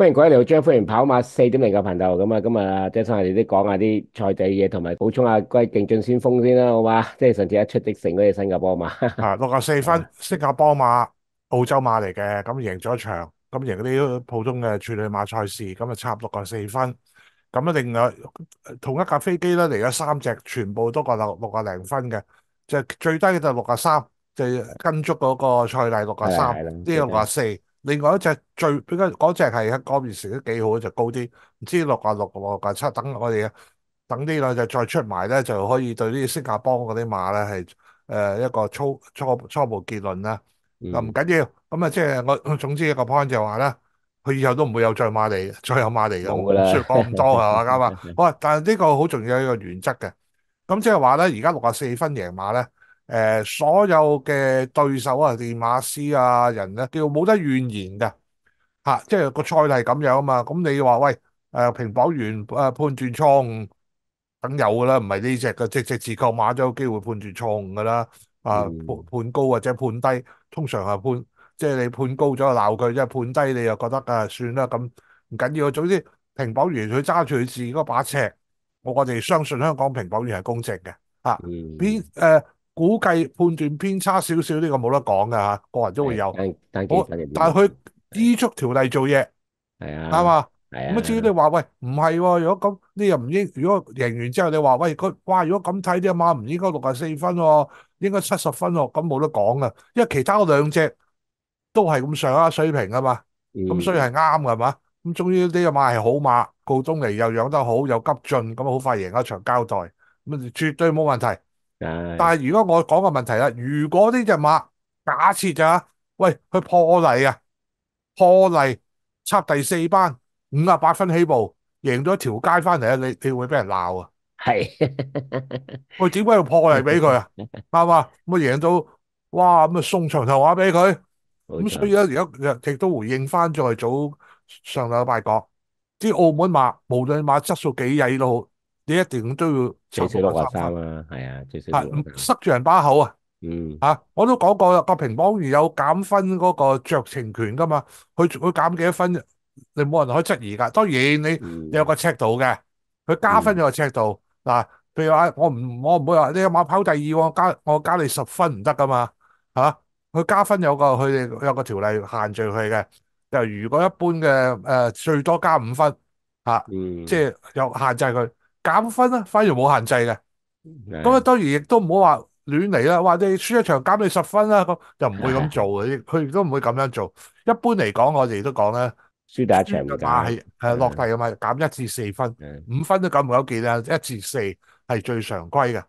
欢迎各位嚟到張，歡迎跑馬四點零嘅频道咁啊，今日張系啊，你啲講下啲賽制嘢，同埋補充下归啲競進先鋒先啦，好嘛？即係上次一出的成嗰只新加坡馬啊，六啊四分，新加坡馬澳洲馬嚟嘅，咁贏咗場，咁贏嗰啲普通嘅處女馬賽事，咁啊插六啊四分，咁啊另外同一架飛機咧嚟咗三隻，全部都個六六啊零分嘅，就最低就六啊三，就跟足嗰個賽例六啊三，呢個六啊四。另外一隻最比较嗰隻係喺嗰邊成績幾好就高啲，唔知六啊六六啊七。等我哋等呢兩隻再出埋咧，就可以對啲新加坡嗰啲馬咧係诶一個初初初步結論啦。又唔緊要，咁啊即係我 總之一個 point 就係話咧，佢以後都唔會有再馬嚟，再有馬嚟嘅，唔讲講咁多系嘛，啱嘛。啊，但係呢個好重要一個原則嘅，咁即係話咧，而家六啊四分贏馬咧。诶，所有嘅對手啊，電馬師啊，人咧叫冇得怨言嘅嚇，即係個賽例係咁有啊嘛。咁你話喂，誒評保員誒判斷錯誤等有噶啦，唔係呢只嘅，即直自購馬都有機會判斷錯誤噶啦。啊判判高或者判低，通常係判即係你判高咗鬧佢，即係判低你又覺得啊算啦，咁唔緊要，總之評保員佢揸住佢自嗰把尺，我哋相信香港評保員係公正嘅嚇。嗯。誒？估计判断偏差少少呢个冇得讲噶吓，个人都会有。但系佢依足条例做嘢，系啊啱嘛？咁啊至于你话喂唔系，如果咁你又唔应，如果赢完之后你话喂佢哇，如果咁睇啲马唔应该六十四分，应该七十分咯，咁冇得讲噶。因为其他两只都系咁上下水平啊嘛，咁所以系啱噶系嘛。咁终于呢只马系好马，告东尼又养得好，又急进，咁好快赢一场交代，咁绝对冇问题。但系如果我讲个问题啦，如果呢只马假设咋，喂，佢破例啊，破例插第四班五啊八分起步，赢咗条街翻嚟啊，你你会俾人闹啊？系喂，点解要破例俾佢啊？啱唔啱？咁啊赢到哇咁啊送长头话俾佢咁，所以咧而家亦都回应翻再早上礼拜讲，啲澳门马，无论马质素几曳都好。你一定都要最少六十三啦，系啊，最少六塞住人把口啊！嗯，啊，我都講過個平判如有減分嗰個酌情權噶嘛，佢佢減幾多分，你冇人可以質疑噶。當然你有個尺度嘅，佢加分有個尺度嗱。譬如話，我唔我唔會話你馬跑第二，我加我加你十分唔得噶嘛嚇。佢加分有個佢哋有个條例限制佢嘅。就如果一般嘅誒最多加五分嚇，即係有限制佢。减分啦，反而冇限制嘅。咁啊，當然亦都唔好話亂嚟啦。或你输一場減你十分啦，咁又唔會咁做嘅。佢亦都唔會咁樣做。一般嚟講，我哋都講咧，輸第一場唔減，係落地啊嘛，減一至四分，五分都減唔到件啊。一至四係最常規嘅。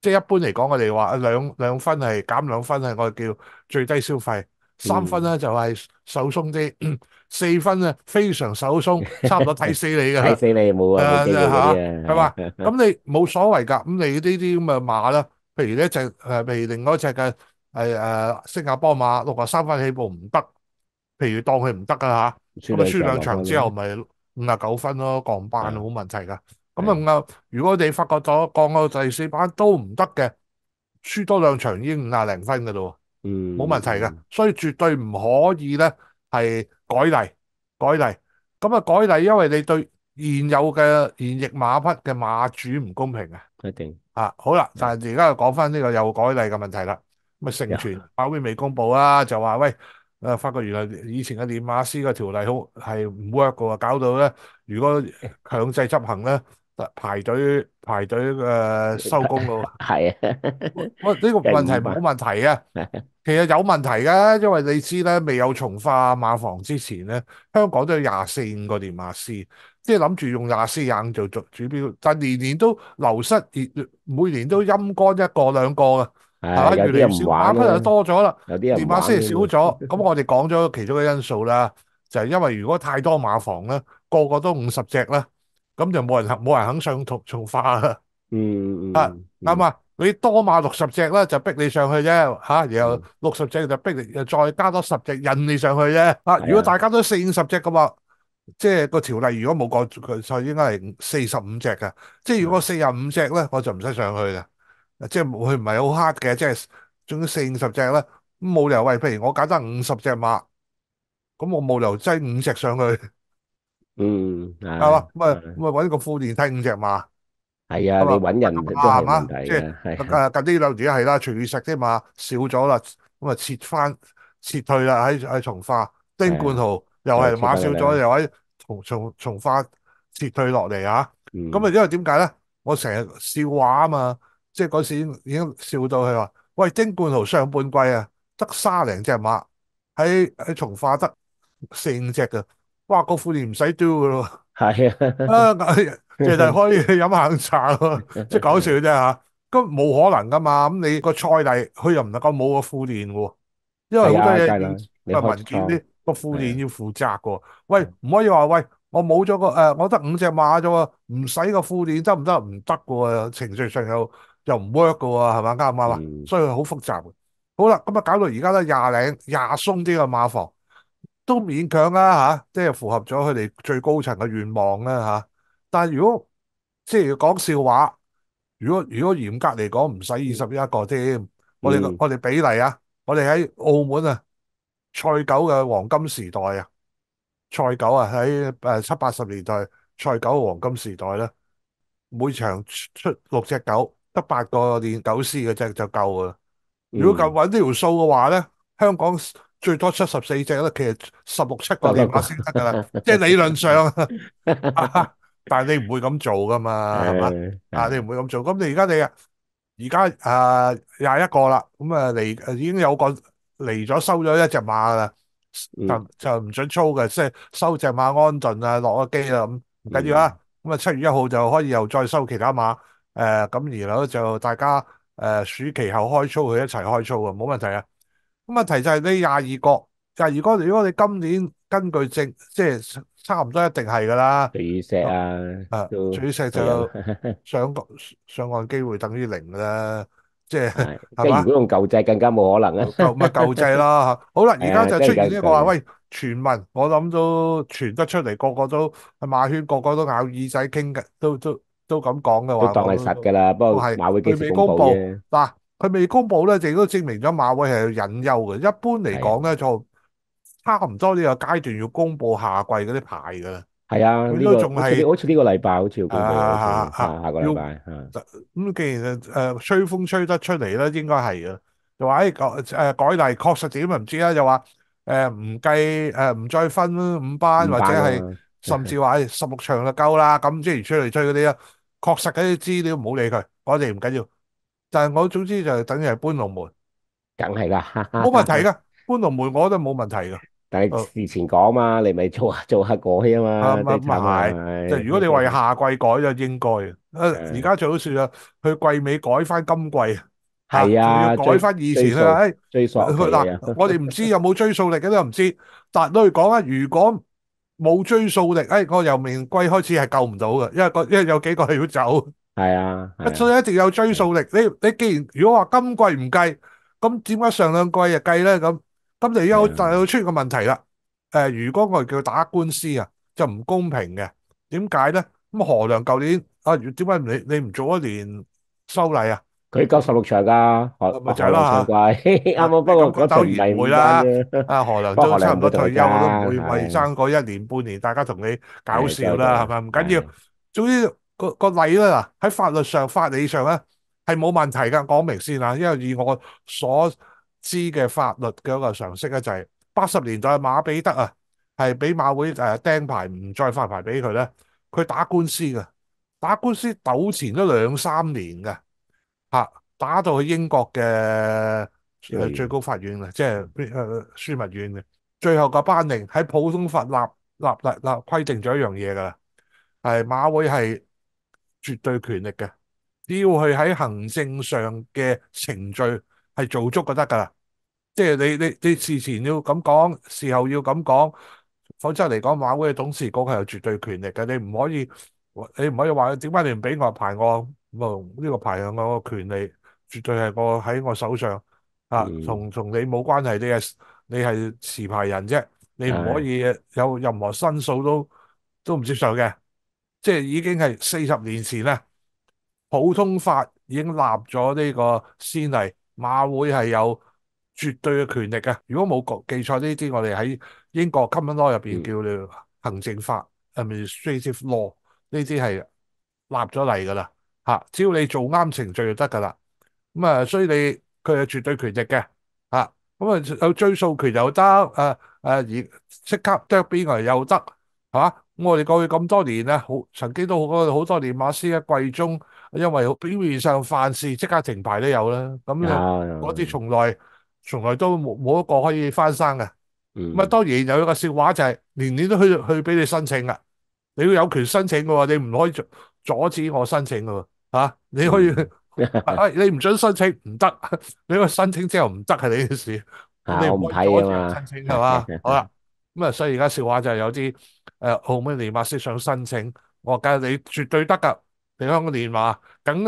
即系一般嚟講，我哋話兩两分係減兩分係我哋叫最低消費，三分咧就係手鬆啲。四分啊，非常手松，差唔多睇死你嘅，睇死你冇啊，冇机啊，系嘛？咁你冇所谓噶，咁你呢啲咁嘅马啦，譬如呢只诶，譬如另外一只嘅系诶新加坡马六啊三分起步唔得，譬如当佢唔得啊吓，咁啊输两场之后咪五啊九分咯，降班冇问题噶。咁啊，如果你发觉咗降到第四班都唔得嘅，输多两场已经五啊零分噶咯，嗯，冇问题噶，所以绝对唔可以咧系。改例，改例，咁啊改例，因为你对现有嘅现役马匹嘅马主唔公平啊！一定啊，好啦，但系而家又讲翻呢个又改例嘅问题啦。咁啊成全马威未公布啊，就话喂，诶发觉原来以前嘅练马师嘅条例好系唔 work 嘅，搞到咧如果强制执行咧。排队排队嘅 收工咯，系啊，喂，呢个问题冇问题啊，其实有问题噶，因为你知咧，未有从化马房之前咧，香港都有廿四五个电马师，即系谂住用廿四硬做做主标，但年年都流失，而每年都阴干一个两个啊。系啊，越嚟越少，啱翻就多咗啦，有啲人电马师少咗，咁我哋讲咗其中嘅因素啦，就系因为如果太多马房咧，个个都五十只啦。咁就冇人冇人肯上從从化啦。嗯啊啱啊！你多馬六十隻啦，就逼你上去啫嚇。然後六十隻就逼你又再加多十隻引你上去啫。啊！如果大家都四五十隻嘅話，即係個條例如果冇改，佢就应應該係四十五隻嘅。即係如果四十五隻咧，我就唔使上去嘅。即係佢唔係好 hard 嘅，即係总之四五十隻咧，咁冇理由喂，譬如我揀得五十隻馬，咁我冇理由擠五隻上去。嗯，系嘛，咁啊，咁啊，搵个副连替五只马，系啊，你搵人都系问题嘅，系啊，近呢两年系啦，随食啲马少咗啦，咁啊撤翻撤退啦，喺喺从化，丁冠豪又系马少咗，又喺从从从化撤退落嚟啊，咁啊因为点解咧？我成日笑话啊嘛，即系嗰时已经笑到佢话，喂，丁冠豪上半季啊得三零只马，喺喺从化得四五只嘅。哇！個副電唔使 do 噶咯，系啊，啊即 可以開飲下茶咯，即系搞笑啫吓，咁冇可能噶嘛？咁你個菜例佢又唔能夠冇個副電喎，因為好多嘢個文件啲個副電要負責噶，喂，唔可以話喂，我冇咗個誒，我得五隻馬啫喎，唔使個副電得唔得？唔得噶，程序上有又唔 work 噶，喎，係嘛？啱唔啱啊？所以好複雜嘅。好啦，咁啊搞到而家都廿零廿松啲嘅馬房。都勉強啦吓，即係符合咗佢哋最高層嘅願望啦吓。但系如果即係講笑話，如果如果嚴格嚟講，唔使二十一個添。我哋我哋比例啊，我哋喺澳門啊，賽狗嘅黃金時代啊，賽狗啊喺诶七八十年代，賽狗嘅黃金時代咧，每場出六隻狗，得八個連狗師嘅啫就夠噶啦。如果咁揾條數嘅話咧，香港。最多七十四只，咁其实十六七个电话先得噶啦，即系理论上，但系你唔会咁做噶嘛，系嘛？啊，你唔会咁做。咁你而家你啊，而家诶廿一个啦，咁啊嚟已经有个嚟咗收咗一只马啦，就就唔准操嘅，即系收只马安顿啊，落咗机啦，咁唔紧要啊。咁啊七月一号就可以又再收其他马诶，咁然后就大家诶暑期后开操，佢一齐开操啊，冇问题啊。咁問題就系呢廿二國，廿二國，如果你今年根据政，即系差唔多一定系噶啦。巨石啊，啊，取石就 上上岸机会等于零啦。即系，係即如果用旧制更加冇可能啊。舊咪旧制咯。好啦，而家就出现呢个话，喂！传闻我谂都传得出嚟，个个都马圈，个个都咬耳仔倾嘅，都都都咁讲嘅话，都當係實㗎啦。不过馬會幾時公布嗱。佢未公布咧，就都證明咗馬偉係引憂嘅。一般嚟講咧，就差唔多呢個階段要公布下季嗰啲牌噶啦。係啊，佢都仲係好似呢個禮拜，好似要公布，下下個禮拜。咁既然誒吹風吹得出嚟咧，應該係啊。就話誒改誒改例確實點啊？唔知啦。又話誒唔計誒唔再分五班，或者係 甚至話十六場就夠啦。咁即前出嚟吹嗰啲啊，確實嗰啲資料唔好理佢，我哋唔緊要。但系我总之就系等于系搬龙门，梗系啦，冇问题噶，搬龙门我都冇问题噶。但系事前讲嘛，你咪做下做下过去啊嘛，咁系，即系如果你为下 季改就应该啊。而家最好算啦，去季尾改翻今季系啊，改翻以前啦，诶，追索嗱，我哋唔知有冇追诉力嘅都唔知。但系都去讲啊，如果冇追诉力，诶，我由明季开始系救唔到嘅，因为因为有几个系要走。系啊，所以一直有追诉力。你你既然如果话今季唔计，咁点解上两季又计咧？咁咁就又又出个问题啦。诶，如果我哋叫打官司啊，就唔公平嘅。点解咧？咁何亮旧年啊？点解你你唔做一年修例啊？佢九十六场噶，咪就系咯，啱啱不过嗰场唔会啦。啊，何亮都差唔多退休，都会为争嗰一年半年，大家同你搞笑啦，系咪？唔紧要，总之。個个例嗱，喺法律上、法理上咧，係冇問題噶。講明先啦，因為以我所知嘅法律嘅一個常識咧，就係八十年代馬比得啊，係俾馬會诶钉牌，唔再發牌俾佢咧。佢打官司噶，打官司糾纏咗兩三年噶，吓打到去英國嘅最高法院啊，即係誒枢密院嘅。最後個班寧喺普通法立立立立規定咗一樣嘢㗎啦，係馬會係。绝对权力嘅，只要佢喺行政上嘅程序系做足就得噶啦。即系你你你事前要咁讲，事后要咁讲，否则嚟讲，马会董事局系有绝对权力嘅，你唔可以，你唔可以话整解你唔俾我排我呢个排我个权利绝对系我喺我手上，啊，同同你冇关系，你系你系持牌人啫，你唔可以有任何申诉都都唔接受嘅。即系已经系四十年前啦，普通法已经立咗呢个先例，马会系有绝对嘅权力嘅。如果冇记错呢啲，我哋喺英国 common law 入边叫行政法 （administrative law），呢啲系立咗例噶啦。吓，只要你做啱程序就得噶啦。咁啊，所以你佢有绝对权力嘅。吓，咁啊有追诉权又得，诶诶而即刻 j 边个又得，系嘛？我哋过去咁多年啊，好曾经都好多年马斯一季中，因为表面上犯事，即刻停牌都有啦。咁嗰啲从来从来都冇冇一个可以翻生嘅。咁啊，当然有一个笑话就系年年都去去俾你申请啊，你要有权申请嘅喎，你唔可以阻阻止我申请嘅喎。吓，你可以 你唔准申请唔得，你个申请之后唔得系你嘅事，你唔睇以申请系嘛？好啦，咁啊，所以而家笑话就系有啲。诶，澳门联识想申请，我话：，梗你绝对得噶，你香港联华，梗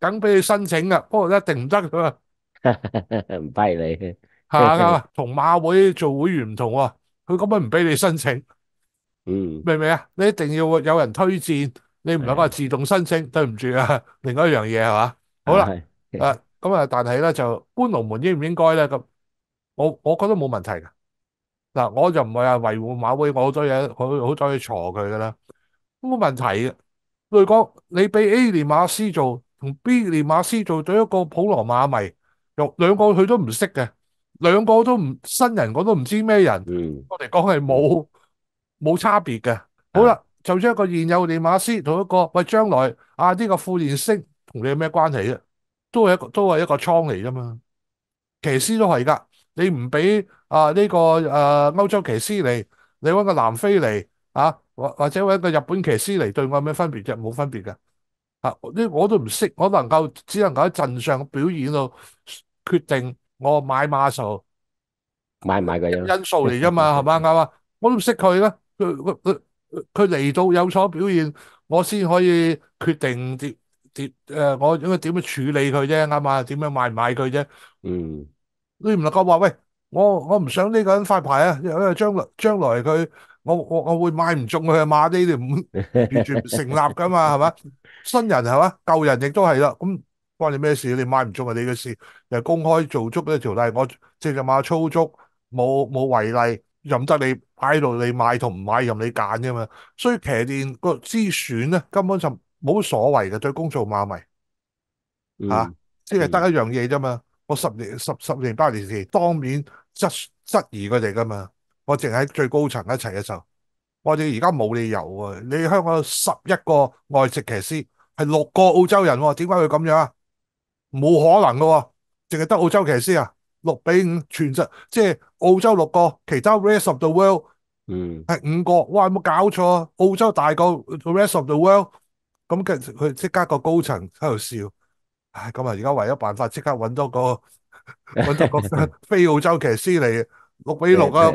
梗俾你申请噶，不过一定唔得噶。唔卑你系啊，同马会做会员唔同喎，佢根本唔俾你申请。嗯，明唔明啊？你一定要有人推荐，你唔系话自动申请，对唔住啊。另外一样嘢系嘛？好啦，诶，咁啊，但系咧就搬龙门应唔应该咧？咁我我觉得冇问题噶。嗱，我就唔系啊，维护马威，我好多嘢，好好中意锄佢噶啦，咁冇问题嘅。我哋你俾 A 聯马斯做，同 B 聯马斯做，咗一个普罗马迷，又两个佢都唔识嘅，两个都唔新人，我都唔知咩人。我哋讲系冇冇差别嘅。好啦，就将一个现有聯马斯同一个喂将来啊呢个庫連升同你有咩关系咧？都系一个都系一个仓嚟啫嘛，骑师都系噶。你唔俾啊呢个诶欧洲骑师嚟，你搵个南非嚟啊，或或者搵个日本骑师嚟，对我有咩分别啫？冇分别嘅。啊，呢我都唔识，我能够只能够喺阵上表演度决定我买马数，买唔买嘅因因素嚟啫嘛，系 嘛啱啊？我都唔识佢啦，佢佢佢佢嚟到有所表现，我先可以决定跌跌诶，我因为点样处理佢啫，啱啊？点样买唔买佢啫？嗯。你唔能夠話喂，我我唔想呢個人發牌啊！因为將來将来佢，我我我會買唔中佢嘅馬呢？條唔完全唔成立噶嘛，係 嘛？新人係嘛？舊人亦都係啦。咁關你咩事？你買唔中係你嘅事。又公開做足呢條例，我正就馬粗足，冇冇违例，任得你派到你買同唔買，任你揀啫嘛。所以騎电個資选咧根本就冇所謂嘅，對公做馬迷嚇，即係得一樣嘢啫嘛。我十年十十年八年前当面质质疑佢哋噶嘛？我净喺最高层一齐嘅时候，我哋而家冇理由啊！你香港十一个外籍骑师系六个澳洲人，点解会咁样？冇可能噶，净系得澳洲骑师啊？六比五，全实即系澳洲六个，其他 rest of the world，嗯，系五个，哇冇搞错，澳洲大过 rest of the world，咁跟佢即刻个高层喺度笑。唉，咁啊！而家唯一办法即刻揾多个，揾 多个非 澳洲骑师嚟六比六啊！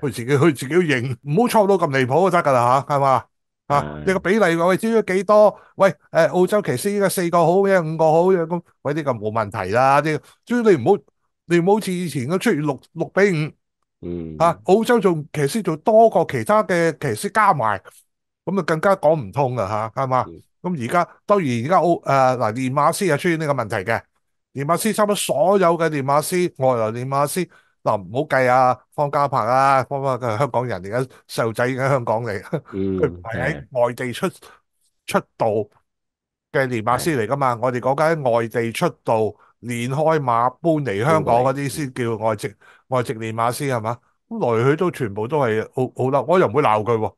佢 自己佢自己赢，唔好错到咁离谱就得噶啦吓，系嘛？啊，你个比例喂，知咗几多？喂，诶，澳洲骑师依家四个好嘅，五个好嘅咁，喂，呢个冇问题啦。呢，主要你唔好，你唔好似以前咁出现六六比五，嗯，啊，澳洲仲骑师仲多个其他嘅骑师加埋，咁啊更加讲唔通啊吓，系嘛？咁而家當然而家奧誒嗱練馬斯又出現呢個問題嘅練馬斯差唔多所有嘅練馬斯外來練馬斯嗱唔好計啊方家柏啊方嘉柏香港人而家細路仔喺香港嚟佢唔係喺外地出出道嘅練馬斯嚟㗎嘛我哋講緊喺外地出道練開馬搬嚟香港嗰啲先叫外籍外籍練馬斯係嘛來去都全部都係好好啦我又唔會鬧佢喎。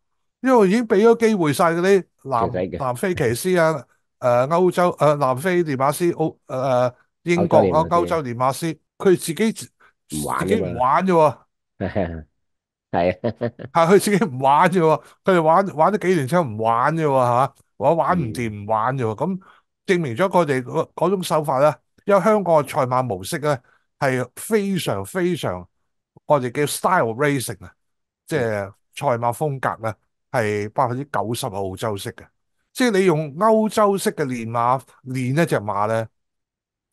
因为已经俾咗机会晒嗰啲南南非骑士啊，诶欧洲诶南非尼马斯澳诶英国啊欧洲尼马斯，佢自己自己唔玩啫，系 啊系 佢自己唔玩啫，佢哋玩玩咗几年之后唔玩啫，吓玩玩唔掂唔玩啫，咁证明咗佢哋嗰种手法咧，因为香港嘅赛马模式咧系非常非常我哋叫 style racing 啊，即系赛马风格咧。系百分之九十澳洲式嘅，即系你用欧洲式嘅练马练一只马咧，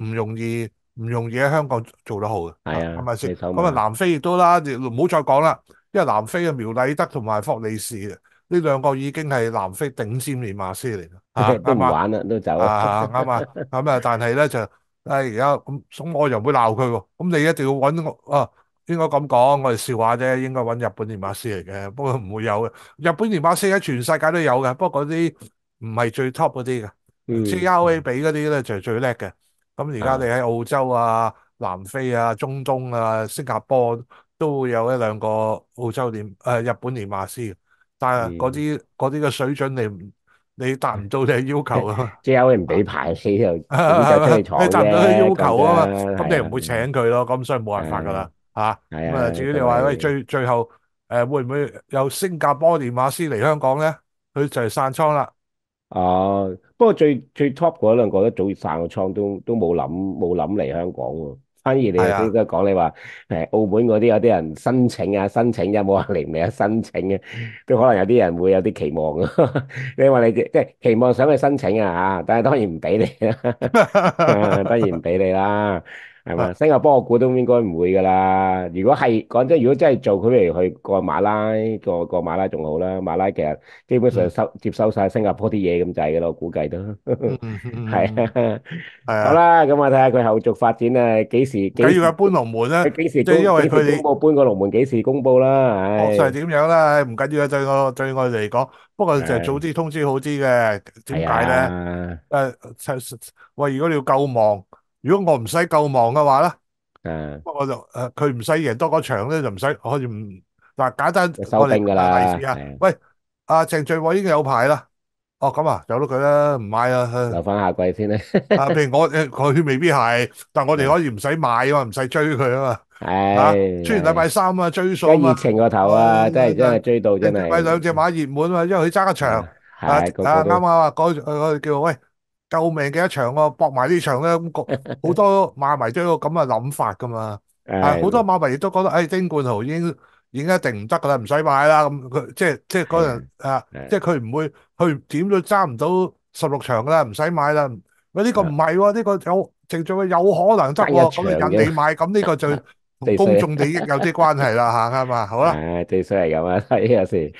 唔容易，唔容易喺香港做得好嘅。系啊，系咪先？咁啊，南非亦都啦，唔好再讲啦，因为南非嘅苗礼德同埋霍利士呢两个已经系南非顶尖练马师嚟。都玩啦，都走啦。啱啊，咁啊，但系咧就，唉，而家咁，咁我又会闹佢喎。咁你一定要搵我啊。應該咁講，我哋笑話啫。應該揾日本連馬師嚟嘅，不過唔會有嘅。日本連馬師喺全世界都有嘅，不過嗰啲唔係最 top 嗰啲嘅。g r A. 俾嗰啲咧就最叻嘅。咁而家你喺澳洲啊、南非啊、中東啊、新加坡都會有一兩個澳洲店、誒日本連馬師嘅。但係嗰啲嗰啲嘅水準你你達唔到你嘅要求咯。J. R A. 唔俾牌，戏又，你达 達唔到佢要求啊嘛，咁你唔會請佢咯。咁所以冇辦法噶啦。吓咁啊！至於你话喂最最後誒会唔会有新加坡電马斯嚟香港咧？佢就系散仓啦。啊，不过最最 top 嗰兩個一早散个仓，都都冇谂冇谂嚟香港喎。反而你而家講你话诶，澳门嗰啲有啲人申请啊申请有冇話嚟唔嚟啊申请嘅都可能有啲人会有啲期望啊！你话你即系期望想去申请啊吓，但系当然唔俾你啦，当然唔俾你啦。系嘛？新加坡我股都应该唔会噶啦。如果系讲真，如果真系做佢，譬如去过马拉，过过马拉仲好啦。马拉其实基本上收接收晒新加坡啲嘢咁滞噶啦。我估计都系系啊。好啦，咁我睇下佢后续发展啊。几时？几要唔搬龙门啦？几时？即系因为佢哋公布搬个龙门，几时公布啦？局势点样啦？唔紧要啊。对我对我嚟讲，不过就系早啲通知好啲嘅。点解咧？诶，喂，如果你要够忙。如果我唔使够忙嘅话咧，诶，我就诶，佢唔使赢多嗰场咧，就唔使可以唔嗱简单我嚟提示啊，喂，阿郑俊伟已经有牌啦，哦咁啊，有到佢啦，唔买啦，留翻下季先啦。啊，譬如我诶，佢未必系，但系我哋可以唔使买啊，嘛，唔使追佢啊嘛。系，虽然礼拜三啊，追数啊。疫情个头啊，真系真系追到真系。买两只马热门啊，因为佢争个场。啊啱啱啊，嗰嗰叫喂。救命嘅一場喎，搏埋呢場咧，咁 好多買迷都有個咁嘅諗法噶嘛。誒，好多買迷亦都覺得，誒，丁冠豪已經已经一定唔得噶啦，唔使買啦。咁佢即係即系嗰陣即係佢唔會去點都揸唔到十六場啦，唔使買啦。喂，呢個唔係喎，呢個有正正有可能得喎。咁人哋買，咁呢個就。公众利益有啲关系啦吓，啱嘛好啦，诶，最衰系咁啊，睇下先，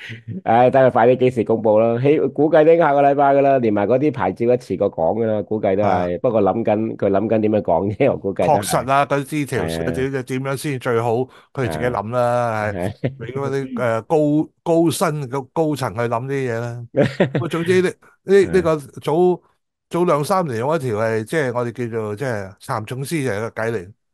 诶，等佢快啲几时公布啦，希估计呢下个礼拜噶啦，连埋嗰啲牌照一次过讲噶啦，估计都系，不过谂紧佢谂紧点样讲啫，我估计确实啦，嗰啲条，点点样先最好，佢自己谂啦，系俾嗰啲诶高高薪嘅高层去谂啲嘢啦。我 总之呢呢呢个早早两三年嗰条系，即系我哋叫做即系蚕总师嘅计嚟。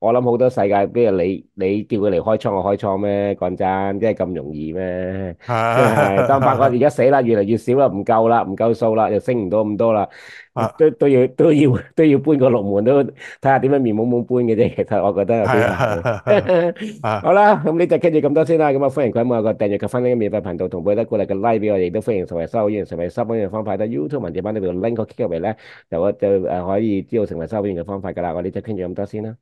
我谂好多世界，比如你你叫佢嚟开仓，我开仓咩？讲真，真系咁容易咩？系，但发觉而家死啦，越嚟越少啦，唔够啦，唔够数啦，又升唔到咁多啦，都都要都要都要搬个龙门，都 睇下点样面懵懵搬嘅啫。其实我觉得 好啦，咁呢就倾住咁多先啦。咁啊，欢迎佢每有个订阅佢分享免费频道，同背得过嚟嘅拉俾我哋都欢迎成为收会员，成为收会员方法得 y o u t u b e 文字版里边 link 个 key 入嚟咧，就就诶可以知道成为收会员嘅方法噶啦。我哋就倾住咁多先啦。